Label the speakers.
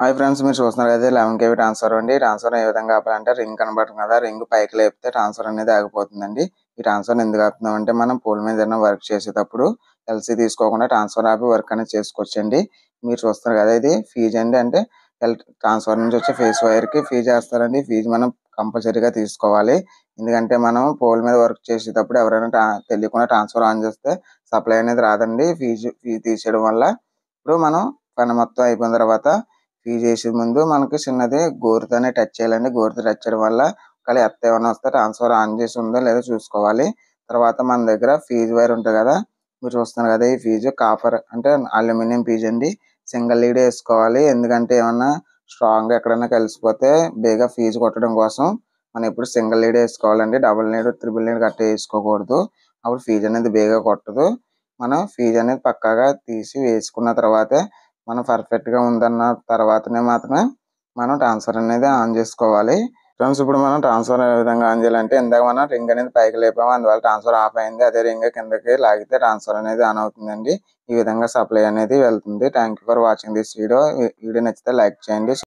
Speaker 1: hi friends మీరు చూస్తున్నారు అయితే లెవెన్ కేవీ ట్రాన్స్ఫర్ అండి ట్రాన్స్ఫర్ ఏ విధంగా ఆపాలంటే రింగ్ కనబడుతుంది కదా రింగ్ పైకి లేపితే ట్రాన్స్ఫర్ అనేది ఆగిపోతుందండి ఈ ట్రాన్స్ఫర్ ఎందుకు అంటే మనం పూల మీద ఏదైనా వర్క్ చేసేటప్పుడు ఎల్సీ తీసుకోకుండా ట్రాన్స్ఫర్ ఆపి వర్క్ అనేది చేసుకోవచ్చండి మీరు చూస్తున్నారు కదా ఇది ఫీజు అండి అంటే ట్రాన్స్ఫర్ నుంచి వచ్చే ఫేస్ వైర్కి ఫీజు వేస్తారండి ఫీజు మనం కంపల్సరీగా తీసుకోవాలి ఎందుకంటే మనం పోల్ మీద వర్క్ చేసేటప్పుడు ఎవరైనా తెలియకుండా ట్రాన్స్ఫర్ ఆన్ చేస్తే సప్లై అనేది రాదండి ఫీజు ఫీజు తీసేయడం వల్ల ఇప్పుడు మనం పని మొత్తం అయిపోయిన తర్వాత ఫ్యూజ్ చేసే ముందు మనకి చిన్నది గోరుతోనే టచ్ చేయాలండి గోరుతో టచ్ చేయడం వల్ల ఒకవేళ ఎత్త ఏమైనా వస్తే ట్రాన్స్ఫర్ ఆన్ చేసి ఉందో లేదో చూసుకోవాలి తర్వాత మన దగ్గర ఫీజు వైర్ ఉంటుంది కదా మీరు చూస్తున్నారు కదా ఈ ఫీజు కాపర్ అంటే అల్యూమినియం ఫీజు అండి సింగిల్ లీడ్ వేసుకోవాలి ఎందుకంటే ఏమన్నా స్ట్రాంగ్గా ఎక్కడైనా కలిసిపోతే బేగా ఫీజు కొట్టడం కోసం మనం ఇప్పుడు సింగిల్ లీడ్ వేసుకోవాలండి డబుల్ లీడ్ త్రిబుల్ లీడ్ కట్ట వేసుకోకూడదు అప్పుడు ఫీజు అనేది బేగా కొట్టదు మనం ఫీజు అనేది పక్కాగా తీసి వేసుకున్న తర్వాతే మనం పర్ఫెక్ట్గా ఉందన్న తర్వాతనే మాత్రమే మనం ట్రాన్స్ఫర్ అనేది ఆన్ చేసుకోవాలి ఫ్రెండ్స్ ఇప్పుడు మనం ట్రాన్స్ఫర్ ఏ విధంగా ఆన్ చేయాలంటే ఇందాక మనం రింగ్ అనేది పైకి లేపాము అందువల్ల ట్రాన్స్ఫర్ ఆఫ్ అయింది అదే రింగ్ కిందకి లాగితే ట్రాన్స్ఫర్ అనేది ఆన్ అవుతుందండి ఈ విధంగా సప్లై అనేది వెళ్తుంది thank for watching this video video నచ్చితే లైక్ చేయండి